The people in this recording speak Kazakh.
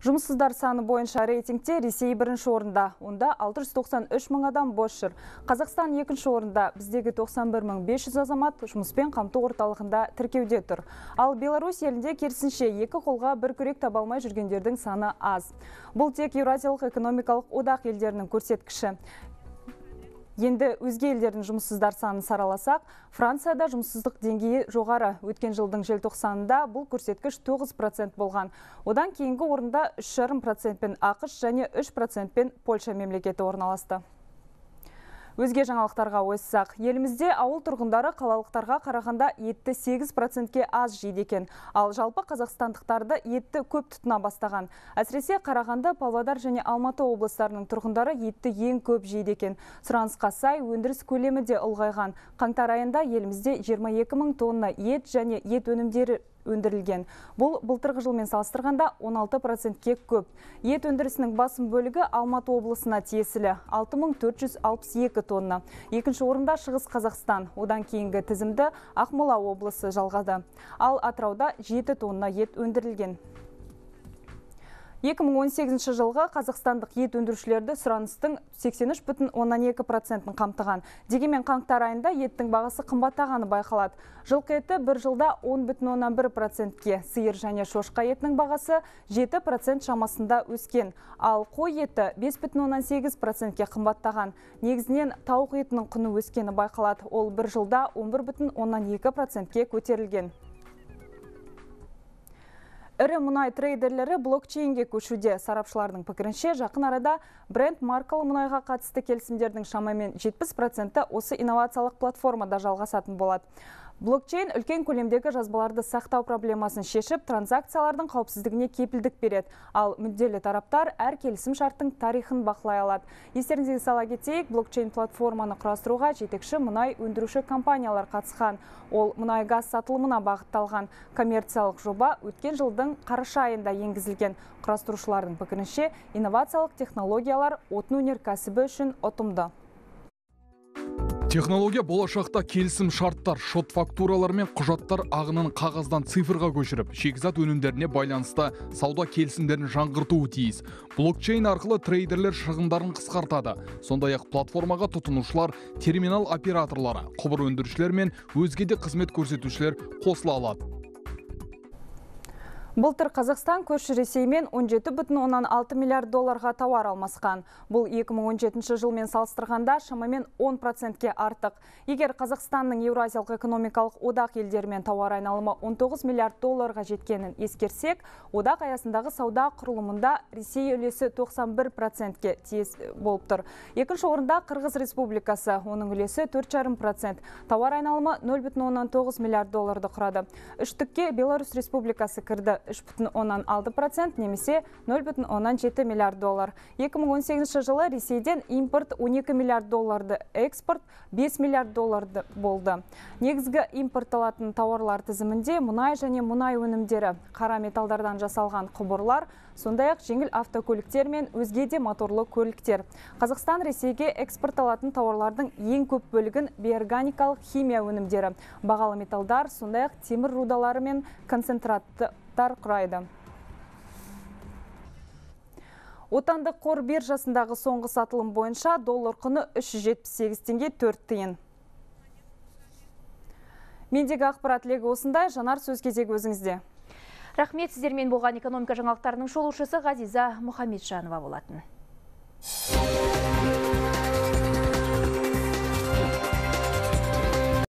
Жұмыссыздар саны бойынша рейтингте Ресей бірінші орында, онда 693 мың адам бос жүр. Қазақстан екінші орында біздегі 91 500 азамат жұмыспен қамту орталығында тіркеуде тұр. Ал Беларусь елінде керісінше екі қолға бір күрек таба алмай жүргендердің саны аз. Бұл тек Еуразиялық экономикалық одақ елдерінің көрсеткіші. Енді өзге елдердің жұмыссыздар санын сараласақ, Францияда жұмыссыздық деңгейі жоғары. Өткен жылдың желтоқсанында бұл көрсеткіш 9% болған. Одан кейінгі орында 3,5% пен ақш және 3% пен Польша мемлекеті орналасты. Өзге жаңалықтарға ойсақ, елімізде ауыл тұрғындары қалалықтарға қарағанда етті 8%-ке аз жейдекен. екен, ал жалпы қазақстандықтарды етті көп тұтына бастаған. Әсіресе Қарағанды, Павлодар және Алматы облыстарының тұрғындары етті ең көп жейдекен. екен. Сұранысқа сай өндіріс көлемі де ұлғайған. Қаңтар айында елімізде 22 тонна ет және ет өнімдері өндірілген. Бұл бұлтырғы жылмен салыстырғанда 16 кек көп. Ет өндірісінің басым бөлігі Алматы облысына тиесілі 6462 тонна. Екінші орында Шығыс Қазақстан, одан кейінгі тізімді Ақмола облысы жалғады. Ал Атырауда 7 тонна ет өндірілген. 2018 жылғы қазақстандық ет өндірушілерді сұраныстың 832 ын қамтыған. Дегенмен қаңтар айында еттің бағасы қымбаттағаны байқалады. Жылқы еті бір жылда 10,11%-ке, сиыр және шошқа етінің бағасы 7% шамасында өскен, ал қой еті 5,18%-ке қымбаттаған. Негізінен тауқ етінің құны өскені байқалады. Ол бір жылда 1112 процентке көтерілген ірі мұнай трейдерлері блокчейнге көшуде сарапшылардың пікірінше жақын арада бренд маркалы мұнайға қатысты келісімдердің шамамен 70 ті осы инновациялық платформада жалғасатын болады Блокчейн үлкен көлемдегі жазбаларды сақтау проблемасын шешіп, транзакциялардың қауіпсіздігіне кепілдік береді. Ал мүдделі тараптар әр келісім шарттың тарихын бақылай алады. Естеріңізге сала кетейік, блокчейн платформаны құрастыруға жетекші мұнай өндіруші компаниялар қатысқан. Ол мұнай газ сатылымына бағытталған коммерциялық жоба өткен жылдың қараша айында енгізілген. Құрастырушылардың пікірінше, инновациялық технологиялар отын өнеркәсібі үшін ұтымды технология болашақта келісім шарттар шот фактуралар мен құжаттар ағынын қағаздан цифрға көшіріп шикізат өнімдеріне байланысты сауда келісімдерін жаңғыртуы тиіс блокчейн арқылы трейдерлер шығындарын қысқартады сондай ақ платформаға тұтынушылар терминал операторлары құбыр өндірушілер мен өзге де қызмет көрсетушілер қосыла алады Былтыр Қазақстан көрші Ресеймен 17,6 миллиард долларға тауар алмасқан. Бұл 2017 жылмен салыстырғанда шамамен 10%-ке артық. Егер Қазақстанның Еуразиялық экономикалық одақ елдермен тауар айналымы 19 миллиард долларға жеткенін ескерсек, одақ аясындағы сауда құрылымында Ресей үлесі 91%-ке тез э, болып тұр. Екінші орында Қырғыз Республикасы, оның үлесі 4,5%. Тауар айналымы 0,9 миллиард долларды құрады. Үштікке Беларусь Республикасы кірді үш немесе 0.17 миллиард доллар 2018 жылы ресейден импорт 12 миллиард долларды экспорт 5 миллиард долларды болды негізгі импортталатын тауарлар тізімінде мұнай және мұнай өнімдері қара металдардан жасалған құбырлар сондай ақ жеңіл автокөліктер мен өзге де моторлы көліктер қазақстан ресейге экспортталатын тауарлардың ең көп бөлігін биорганикалық химия өнімдері бағалы металдар сондай ақ темір рудалары мен концентратты құрайды отандық қор биржасындағы соңғы сатылым бойынша доллар құны 378 теңге 4 тиын мендегі ақпарат легі осындай жанар сөз кезегі өзіңізде рахмет сіздермен болған экономика жаңалықтарының шолушысы ғазиза мұхамеджанова болатын